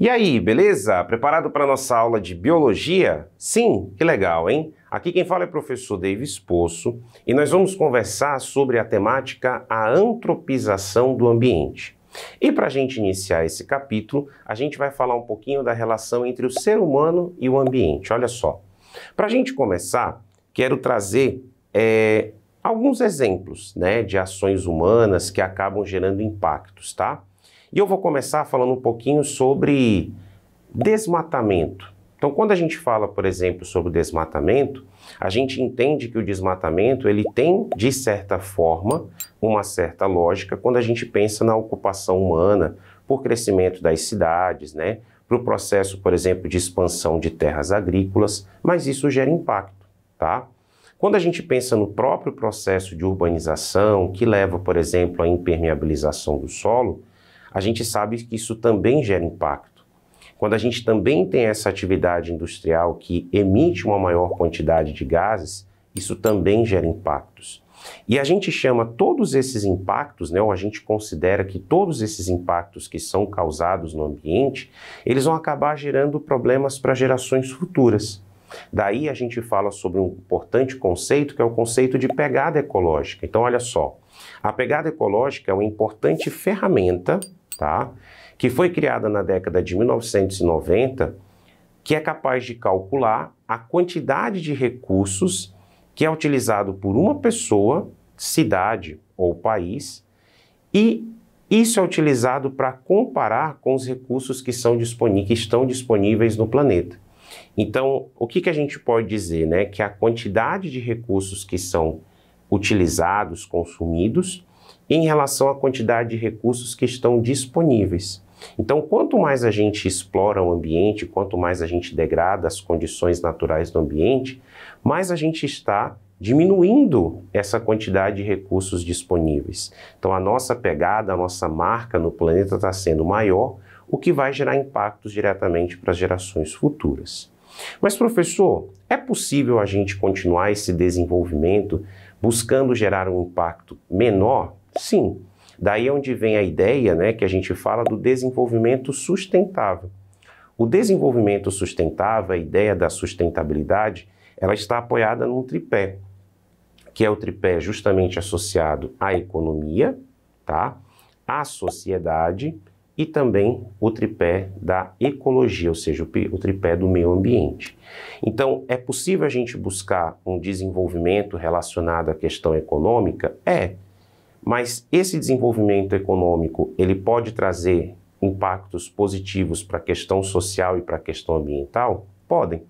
E aí, beleza? Preparado para nossa aula de biologia? Sim, que legal, hein? Aqui quem fala é o professor Davis Poço e nós vamos conversar sobre a temática a antropização do ambiente. E para a gente iniciar esse capítulo, a gente vai falar um pouquinho da relação entre o ser humano e o ambiente. Olha só. Para a gente começar, quero trazer é, alguns exemplos né, de ações humanas que acabam gerando impactos, tá? E eu vou começar falando um pouquinho sobre desmatamento. Então, quando a gente fala, por exemplo, sobre desmatamento, a gente entende que o desmatamento ele tem, de certa forma, uma certa lógica quando a gente pensa na ocupação humana por crescimento das cidades, né? para o processo, por exemplo, de expansão de terras agrícolas, mas isso gera impacto, tá? Quando a gente pensa no próprio processo de urbanização, que leva, por exemplo, à impermeabilização do solo, a gente sabe que isso também gera impacto. Quando a gente também tem essa atividade industrial que emite uma maior quantidade de gases, isso também gera impactos. E a gente chama todos esses impactos, né, ou a gente considera que todos esses impactos que são causados no ambiente, eles vão acabar gerando problemas para gerações futuras. Daí a gente fala sobre um importante conceito que é o conceito de pegada ecológica. Então, olha só, a pegada ecológica é uma importante ferramenta tá? que foi criada na década de 1990, que é capaz de calcular a quantidade de recursos que é utilizado por uma pessoa, cidade ou país, e isso é utilizado para comparar com os recursos que, são que estão disponíveis no planeta. Então, o que, que a gente pode dizer? Né? Que a quantidade de recursos que são utilizados, consumidos, em relação à quantidade de recursos que estão disponíveis. Então, quanto mais a gente explora o ambiente, quanto mais a gente degrada as condições naturais do ambiente, mais a gente está diminuindo essa quantidade de recursos disponíveis. Então, a nossa pegada, a nossa marca no planeta está sendo maior, o que vai gerar impactos diretamente para as gerações futuras. Mas, professor, é possível a gente continuar esse desenvolvimento buscando gerar um impacto menor? Sim. Daí é onde vem a ideia né, que a gente fala do desenvolvimento sustentável. O desenvolvimento sustentável, a ideia da sustentabilidade, ela está apoiada num tripé, que é o tripé justamente associado à economia, tá? à sociedade e também o tripé da ecologia, ou seja, o, o tripé do meio ambiente. Então, é possível a gente buscar um desenvolvimento relacionado à questão econômica? É. Mas esse desenvolvimento econômico, ele pode trazer impactos positivos para a questão social e para a questão ambiental? Podem.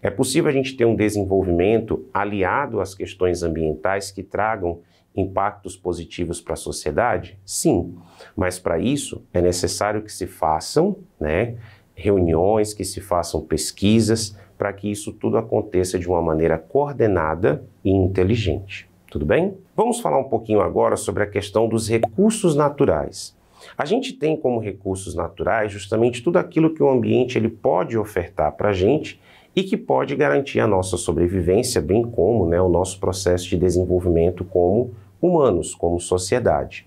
É possível a gente ter um desenvolvimento aliado às questões ambientais que tragam impactos positivos para a sociedade? Sim, mas para isso é necessário que se façam né, reuniões, que se façam pesquisas, para que isso tudo aconteça de uma maneira coordenada e inteligente. Tudo bem? Vamos falar um pouquinho agora sobre a questão dos recursos naturais. A gente tem como recursos naturais justamente tudo aquilo que o ambiente ele pode ofertar para a gente e que pode garantir a nossa sobrevivência, bem como né, o nosso processo de desenvolvimento como humanos, como sociedade.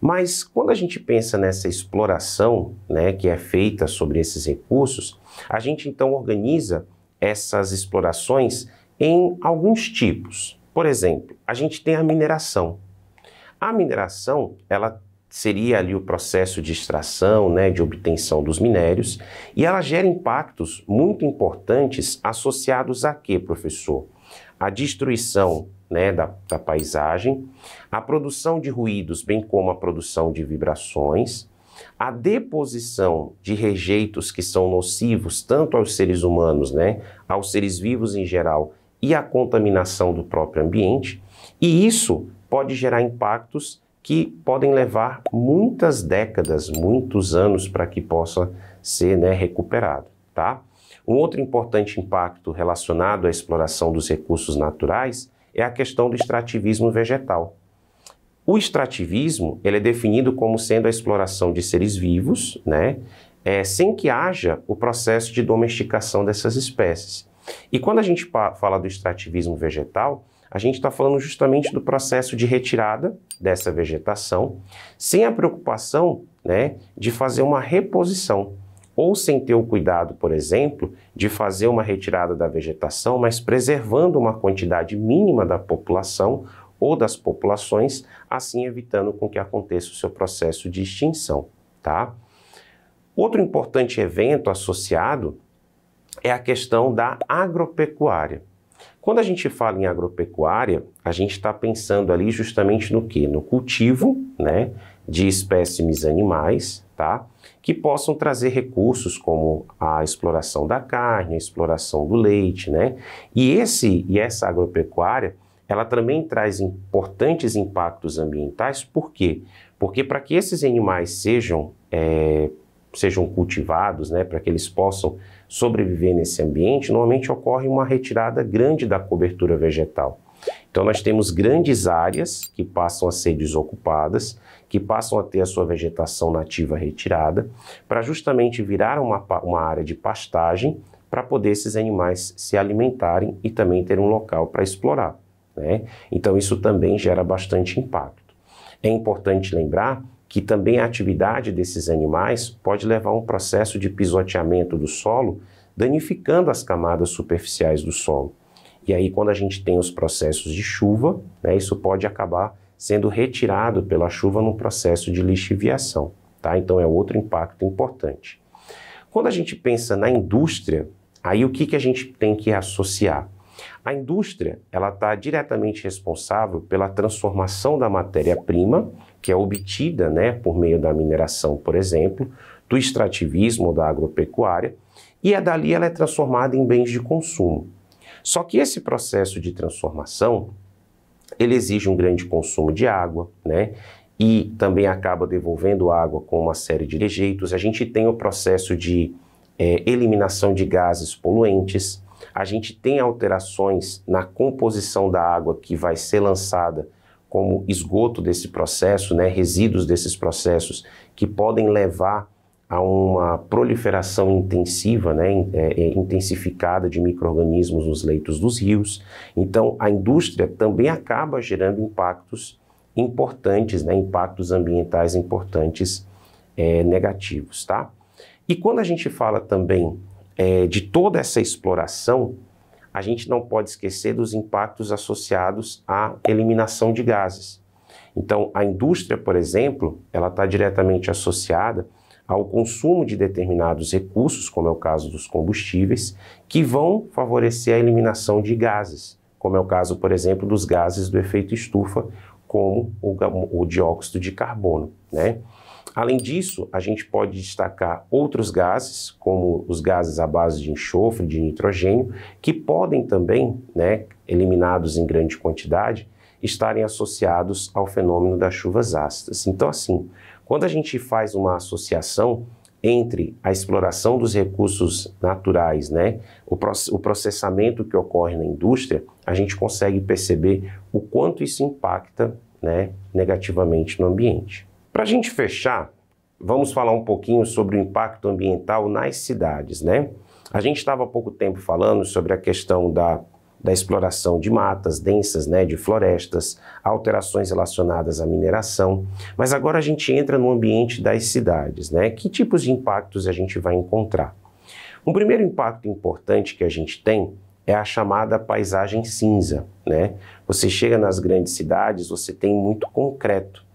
Mas quando a gente pensa nessa exploração né, que é feita sobre esses recursos, a gente então organiza essas explorações em alguns tipos. Por exemplo, a gente tem a mineração. A mineração, ela seria ali o processo de extração, né, de obtenção dos minérios, e ela gera impactos muito importantes associados a quê, professor? A destruição né, da, da paisagem, a produção de ruídos, bem como a produção de vibrações, a deposição de rejeitos que são nocivos tanto aos seres humanos, né, aos seres vivos em geral, e a contaminação do próprio ambiente, e isso pode gerar impactos que podem levar muitas décadas, muitos anos para que possa ser né, recuperado. Tá? Um outro importante impacto relacionado à exploração dos recursos naturais é a questão do extrativismo vegetal. O extrativismo ele é definido como sendo a exploração de seres vivos, né, é, sem que haja o processo de domesticação dessas espécies. E quando a gente fala do extrativismo vegetal, a gente está falando justamente do processo de retirada dessa vegetação, sem a preocupação né, de fazer uma reposição, ou sem ter o cuidado, por exemplo, de fazer uma retirada da vegetação, mas preservando uma quantidade mínima da população ou das populações, assim evitando com que aconteça o seu processo de extinção. Tá? Outro importante evento associado é a questão da agropecuária. Quando a gente fala em agropecuária, a gente está pensando ali justamente no que? No cultivo né, de espécimes animais, tá? Que possam trazer recursos como a exploração da carne, a exploração do leite, né? E, esse, e essa agropecuária, ela também traz importantes impactos ambientais, por quê? Porque para que esses animais sejam, é, sejam cultivados, né, para que eles possam sobreviver nesse ambiente, normalmente ocorre uma retirada grande da cobertura vegetal. Então nós temos grandes áreas que passam a ser desocupadas, que passam a ter a sua vegetação nativa retirada, para justamente virar uma, uma área de pastagem para poder esses animais se alimentarem e também ter um local para explorar. Né? Então isso também gera bastante impacto. É importante lembrar que também a atividade desses animais pode levar a um processo de pisoteamento do solo, danificando as camadas superficiais do solo. E aí, quando a gente tem os processos de chuva, né, isso pode acabar sendo retirado pela chuva num processo de lixiviação. Tá? Então, é outro impacto importante. Quando a gente pensa na indústria, aí o que, que a gente tem que associar? A indústria ela está diretamente responsável pela transformação da matéria-prima, que é obtida né, por meio da mineração, por exemplo, do extrativismo ou da agropecuária, e é dali ela é transformada em bens de consumo. Só que esse processo de transformação ele exige um grande consumo de água, né? E também acaba devolvendo água com uma série de rejeitos. A gente tem o processo de é, eliminação de gases poluentes, a gente tem alterações na composição da água que vai ser lançada como esgoto desse processo, né, resíduos desses processos, que podem levar a uma proliferação intensiva, né, é, é, intensificada de micro-organismos nos leitos dos rios. Então, a indústria também acaba gerando impactos importantes, né, impactos ambientais importantes é, negativos. Tá? E quando a gente fala também é, de toda essa exploração, a gente não pode esquecer dos impactos associados à eliminação de gases. Então, a indústria, por exemplo, ela está diretamente associada ao consumo de determinados recursos, como é o caso dos combustíveis, que vão favorecer a eliminação de gases, como é o caso, por exemplo, dos gases do efeito estufa, como o, o dióxido de carbono. Né? Além disso, a gente pode destacar outros gases, como os gases à base de enxofre, de nitrogênio, que podem também, né, eliminados em grande quantidade, estarem associados ao fenômeno das chuvas ácidas. Então, assim, quando a gente faz uma associação entre a exploração dos recursos naturais, né, o, processamento que ocorre na indústria, a gente consegue perceber o quanto isso impacta né, negativamente no ambiente. Para a gente fechar, vamos falar um pouquinho sobre o impacto ambiental nas cidades, né? A gente estava há pouco tempo falando sobre a questão da, da exploração de matas densas, né, de florestas, alterações relacionadas à mineração, mas agora a gente entra no ambiente das cidades, né? Que tipos de impactos a gente vai encontrar? Um primeiro impacto importante que a gente tem é a chamada paisagem cinza, né? Você chega nas grandes cidades, você tem muito concreto,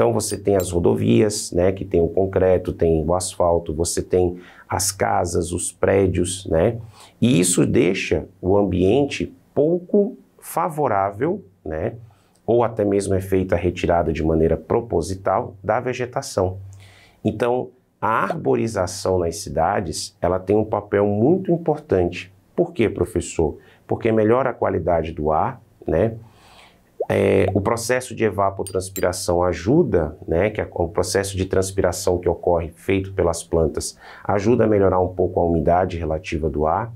então você tem as rodovias, né, que tem o concreto, tem o asfalto, você tem as casas, os prédios, né? E isso deixa o ambiente pouco favorável, né? Ou até mesmo é feita a retirada de maneira proposital da vegetação. Então, a arborização nas cidades, ela tem um papel muito importante. Por quê, professor? Porque melhora a qualidade do ar, né? é, o processo de evapotranspiração ajuda, né, que é o processo de transpiração que ocorre feito pelas plantas ajuda a melhorar um pouco a umidade relativa do ar.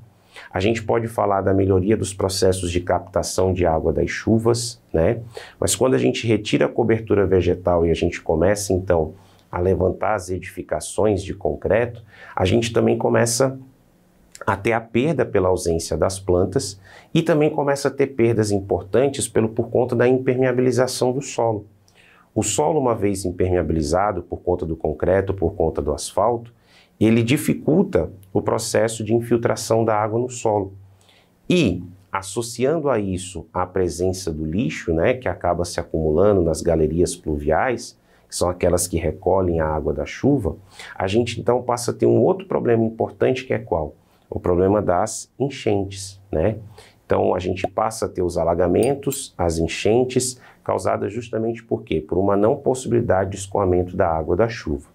A gente pode falar da melhoria dos processos de captação de água das chuvas, né? Mas quando a gente retira a cobertura vegetal e a gente começa então a levantar as edificações de concreto, a gente também começa até a perda pela ausência das plantas e também começa a ter perdas importantes pelo, por conta da impermeabilização do solo. O solo, uma vez impermeabilizado por conta do concreto, por conta do asfalto, ele dificulta o processo de infiltração da água no solo. E, associando a isso a presença do lixo, né, que acaba se acumulando nas galerias pluviais, que são aquelas que recolhem a água da chuva, a gente então passa a ter um outro problema importante que é qual? o problema das enchentes, né? Então a gente passa a ter os alagamentos, as enchentes, causadas justamente por quê? Por uma não possibilidade de escoamento da água da chuva.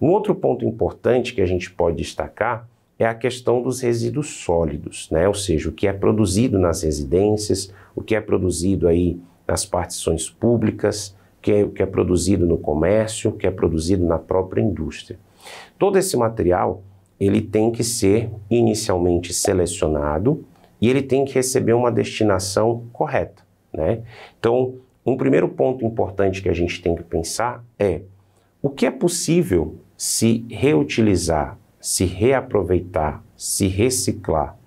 Um outro ponto importante que a gente pode destacar é a questão dos resíduos sólidos, né? ou seja, o que é produzido nas residências, o que é produzido aí nas partições públicas, o que é, o que é produzido no comércio, o que é produzido na própria indústria. Todo esse material ele tem que ser inicialmente selecionado e ele tem que receber uma destinação correta, né? Então, um primeiro ponto importante que a gente tem que pensar é o que é possível se reutilizar, se reaproveitar, se reciclar.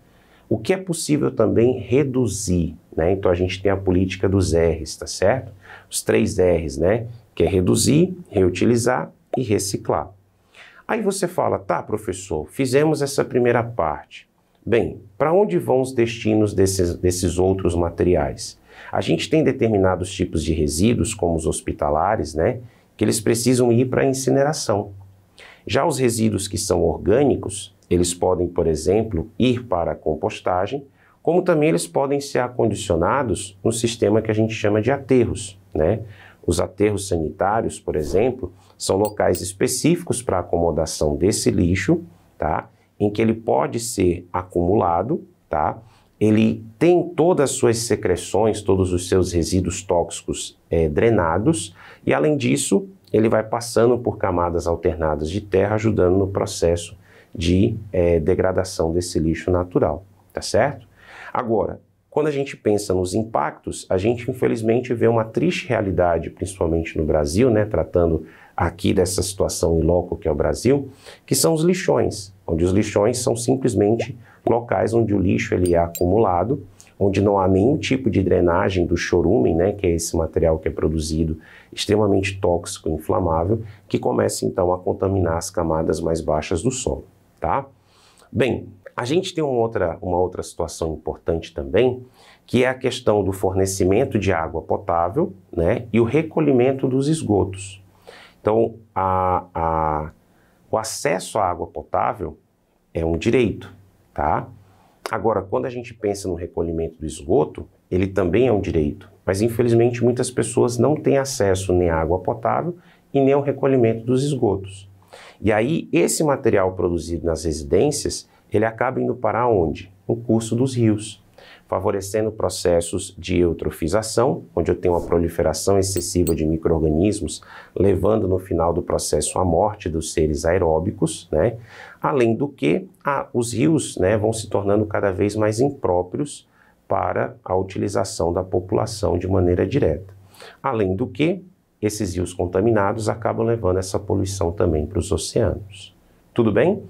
O que é possível também reduzir, né? Então a gente tem a política dos R's, tá certo? Os três R's, né? Que é reduzir, reutilizar e reciclar. Aí você fala, tá, professor, fizemos essa primeira parte. Bem, para onde vão os destinos desses, desses outros materiais? A gente tem determinados tipos de resíduos, como os hospitalares, né, que eles precisam ir para a incineração. Já os resíduos que são orgânicos, eles podem, por exemplo, ir para a compostagem, como também eles podem ser acondicionados no sistema que a gente chama de aterros. Né? Os aterros sanitários, por exemplo, são locais específicos para acomodação desse lixo, tá? Em que ele pode ser acumulado, tá? Ele tem todas as suas secreções, todos os seus resíduos tóxicos é, drenados e, além disso, ele vai passando por camadas alternadas de terra, ajudando no processo de é, degradação desse lixo natural, tá certo? Agora, quando a gente pensa nos impactos, a gente infelizmente vê uma triste realidade, principalmente no Brasil, né, tratando aqui dessa situação em loco que é o Brasil, que são os lixões, onde os lixões são simplesmente locais onde o lixo ele é acumulado, onde não há nenhum tipo de drenagem do chorume, né, que é esse material que é produzido extremamente tóxico, inflamável, que começa então a contaminar as camadas mais baixas do solo, tá? Bem, a gente tem uma outra, uma outra situação importante também, que é a questão do fornecimento de água potável né, e o recolhimento dos esgotos. Então, a, a, o acesso à água potável é um direito, tá? Agora, quando a gente pensa no recolhimento do esgoto, ele também é um direito, mas infelizmente muitas pessoas não têm acesso nem à água potável e nem ao recolhimento dos esgotos. E aí, esse material produzido nas residências, ele acaba indo para onde? No curso dos rios favorecendo processos de eutrofização, onde eu tenho uma proliferação excessiva de microrganismos, levando no final do processo à morte dos seres aeróbicos, né? Além do que, os rios né, vão se tornando cada vez mais impróprios para a utilização da população de maneira direta. Além do que, esses rios contaminados acabam levando essa poluição também para os oceanos. Tudo bem?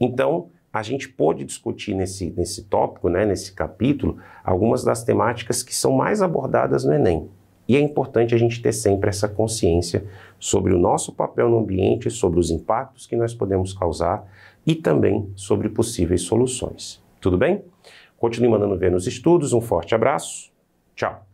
Então, a gente pôde discutir nesse, nesse tópico, né, nesse capítulo, algumas das temáticas que são mais abordadas no Enem. E é importante a gente ter sempre essa consciência sobre o nosso papel no ambiente, sobre os impactos que nós podemos causar e também sobre possíveis soluções. Tudo bem? Continue mandando ver nos estudos. Um forte abraço. Tchau.